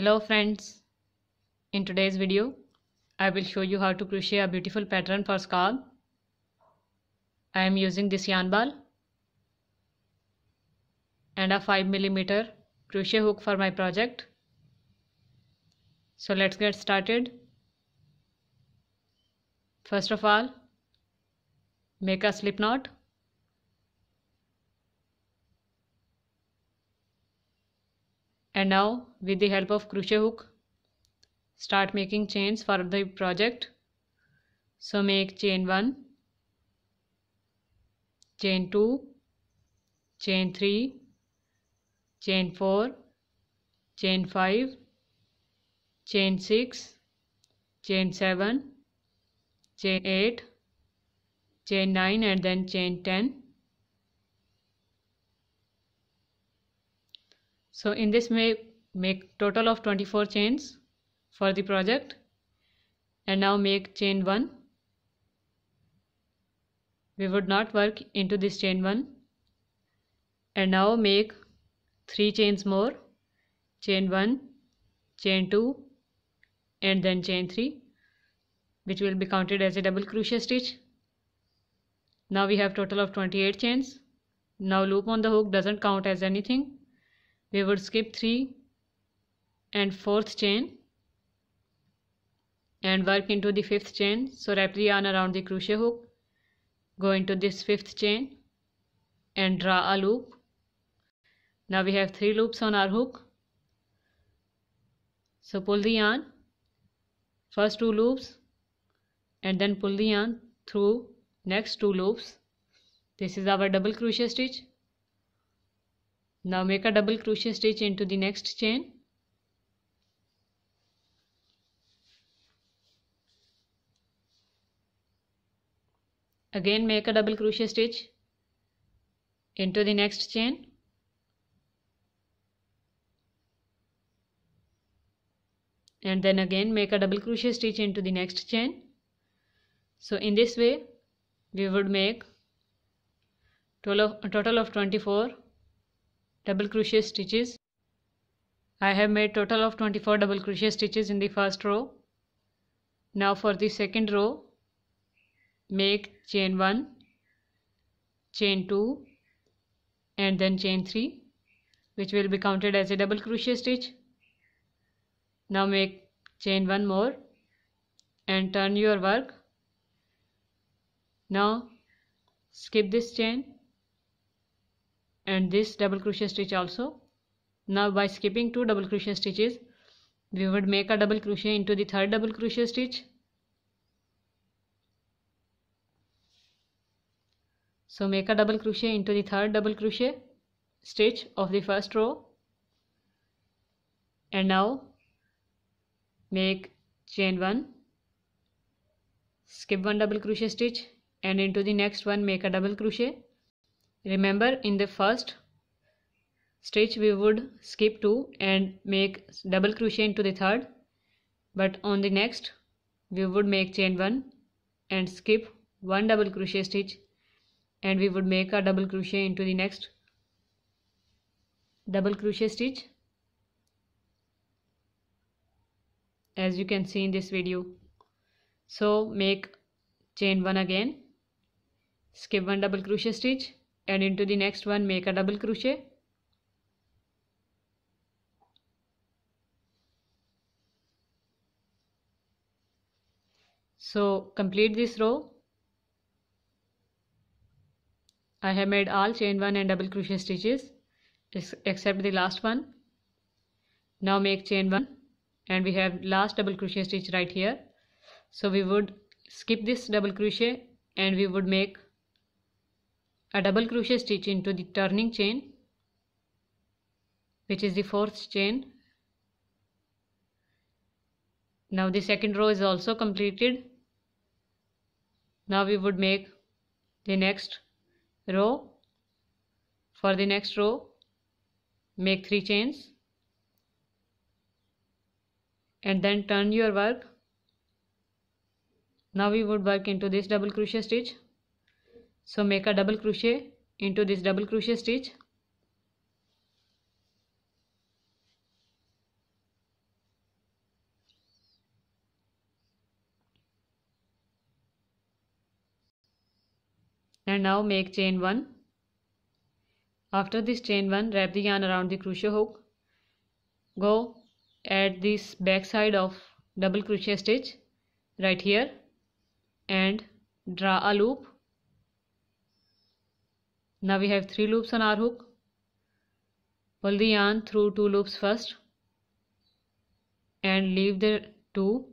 Hello friends, in today's video I will show you how to crochet a beautiful pattern for scarf. I am using this yarn ball and a 5mm crochet hook for my project. So let's get started. First of all, make a slip knot. and now with the help of crochet hook start making chains for the project so make chain 1 chain 2 chain 3 chain 4 chain 5 chain 6 chain 7 chain 8 chain 9 and then chain 10 so in this way, make total of 24 chains for the project and now make chain 1 we would not work into this chain 1 and now make 3 chains more chain 1 chain 2 and then chain 3 which will be counted as a double crochet stitch now we have total of 28 chains now loop on the hook doesn't count as anything we would skip 3 and fourth chain and work into the fifth chain so wrap the yarn around the crochet hook go into this fifth chain and draw a loop now we have three loops on our hook so pull the yarn first two loops and then pull the yarn through next two loops this is our double crochet stitch now make a double crochet stitch into the next chain again make a double crochet stitch into the next chain and then again make a double crochet stitch into the next chain so in this way we would make total of 24 double crochet stitches I have made total of 24 double crochet stitches in the first row now for the second row make chain 1 chain 2 and then chain 3 which will be counted as a double crochet stitch now make chain 1 more and turn your work now skip this chain and this double crochet stitch also now by skipping two double crochet stitches we would make a double crochet into the third double crochet stitch so make a double crochet into the third double crochet stitch of the first row and now make chain 1 skip one double crochet stitch and into the next one make a double crochet remember in the first stitch we would skip 2 and make double crochet into the third but on the next we would make chain 1 and skip one double crochet stitch and we would make a double crochet into the next double crochet stitch as you can see in this video so make chain 1 again skip one double crochet stitch and into the next one make a double crochet so complete this row I have made all chain 1 and double crochet stitches except the last one now make chain 1 and we have last double crochet stitch right here so we would skip this double crochet and we would make a double crochet stitch into the turning chain which is the fourth chain now the second row is also completed now we would make the next row for the next row make 3 chains and then turn your work now we would work into this double crochet stitch so make a double crochet into this double crochet stitch and now make chain 1 after this chain 1 wrap the yarn around the crochet hook go at this back side of double crochet stitch right here and draw a loop now we have three loops on our hook. Pull the yarn through two loops first and leave the two.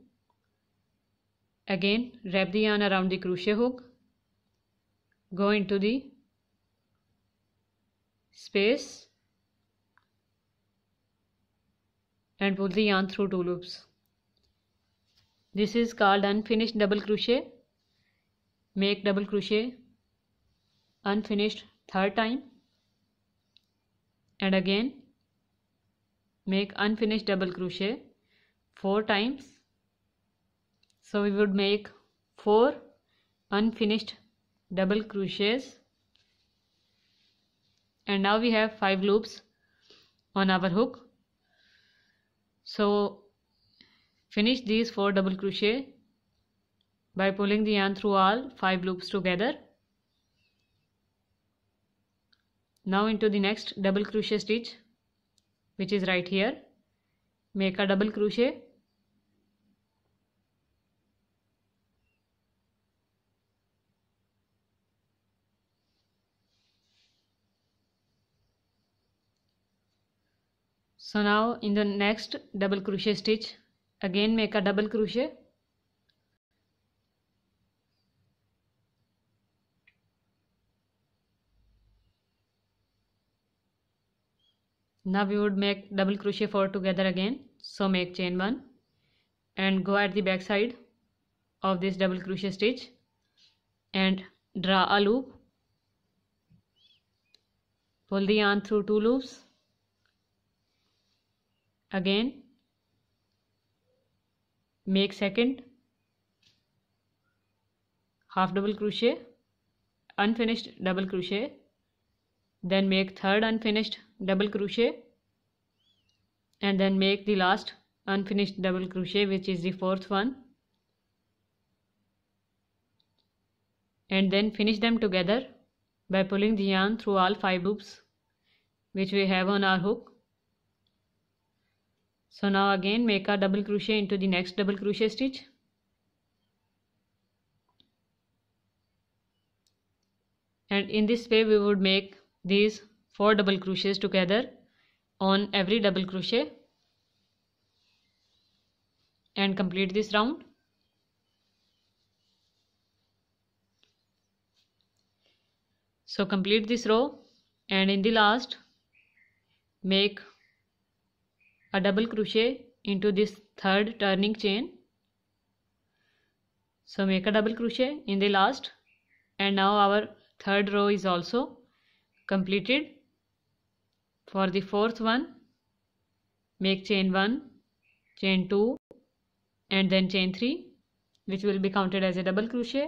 Again wrap the yarn around the crochet hook. Go into the space and pull the yarn through two loops. This is called unfinished double crochet. Make double crochet unfinished third time and again make unfinished double crochet four times so we would make four unfinished double crochets and now we have five loops on our hook so finish these four double crochet by pulling the yarn through all five loops together now into the next double crochet stitch which is right here make a double crochet so now in the next double crochet stitch again make a double crochet now we would make double crochet four together again so make chain one and go at the back side of this double crochet stitch and draw a loop pull the yarn through two loops again make second half double crochet unfinished double crochet then make third unfinished double crochet and then make the last unfinished double crochet which is the fourth one and then finish them together by pulling the yarn through all five loops which we have on our hook so now again make a double crochet into the next double crochet stitch and in this way we would make these four double crochets together on every double crochet and complete this round so complete this row and in the last make a double crochet into this third turning chain so make a double crochet in the last and now our third row is also completed for the fourth one make chain 1 chain 2 and then chain 3 which will be counted as a double crochet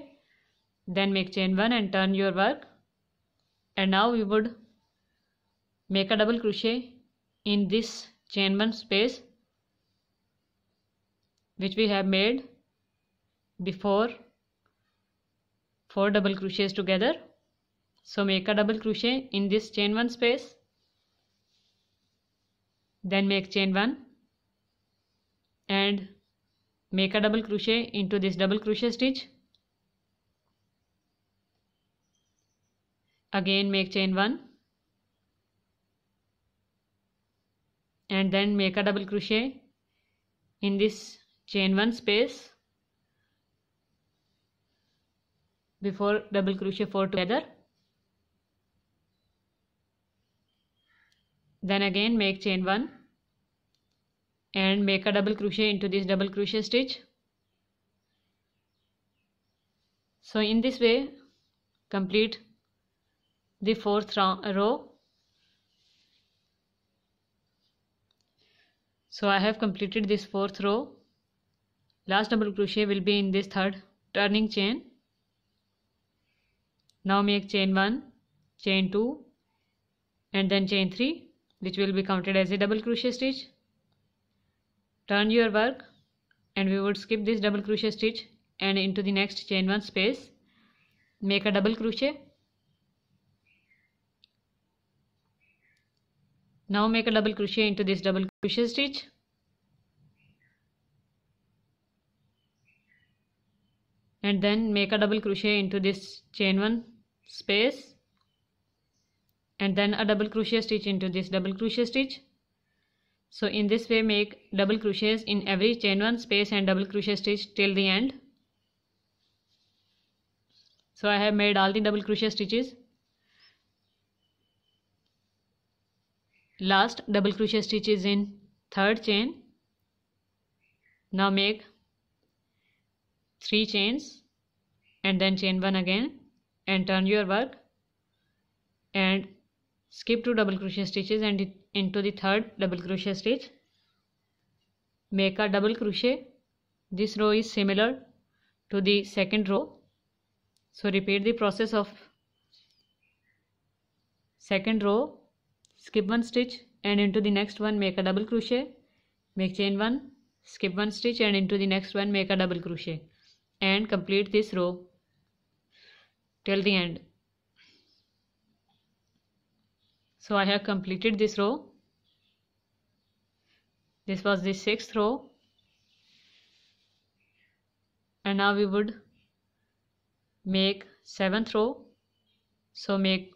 then make chain 1 and turn your work and now we would make a double crochet in this chain 1 space which we have made before four double crochets together so make a double crochet in this chain 1 space then make chain 1 and make a double crochet into this double crochet stitch again make chain 1 and then make a double crochet in this chain 1 space before double crochet 4 together then again make chain 1 and make a double crochet into this double crochet stitch so in this way complete the fourth row so I have completed this fourth row last double crochet will be in this third turning chain now make chain 1 chain 2 and then chain 3 which will be counted as a double crochet stitch turn your work and we would skip this double crochet stitch and into the next chain one space make a double crochet now make a double crochet into this double crochet stitch and then make a double crochet into this chain one space and then a double crochet stitch into this double crochet stitch so in this way make double crochets in every chain one space and double crochet stitch till the end so i have made all the double crochet stitches last double crochet stitches in third chain now make three chains and then chain one again and turn your work and skip two double crochet stitches and into the third double crochet stitch make a double crochet this row is similar to the second row so repeat the process of second row skip one stitch and into the next one make a double crochet make chain one skip one stitch and into the next one make a double crochet and complete this row till the end so I have completed this row this was the sixth row and now we would make seventh row so make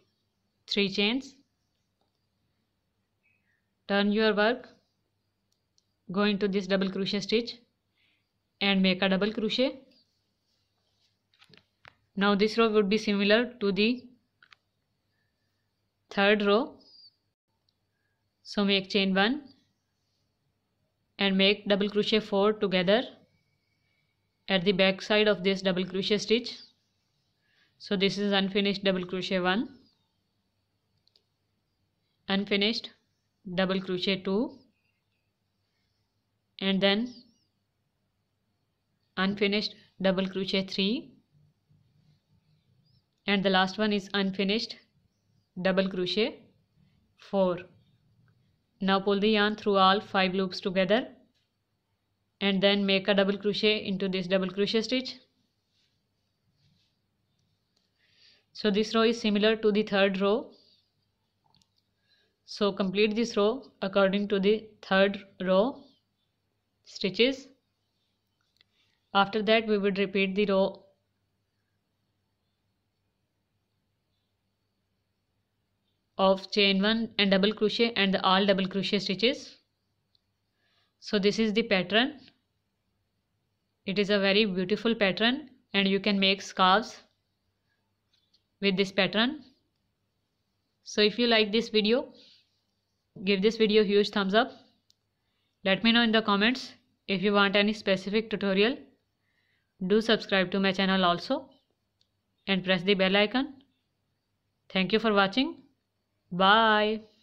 three chains turn your work go into this double crochet stitch and make a double crochet now this row would be similar to the third row so make chain 1 and make double crochet 4 together at the back side of this double crochet stitch so this is unfinished double crochet 1 unfinished double crochet 2 and then unfinished double crochet 3 and the last one is unfinished double crochet 4 now pull the yarn through all 5 loops together and then make a double crochet into this double crochet stitch so this row is similar to the third row so complete this row according to the third row stitches after that we would repeat the row of chain 1 and double crochet and all double crochet stitches so this is the pattern it is a very beautiful pattern and you can make scarves with this pattern so if you like this video give this video a huge thumbs up let me know in the comments if you want any specific tutorial do subscribe to my channel also and press the bell icon thank you for watching Bye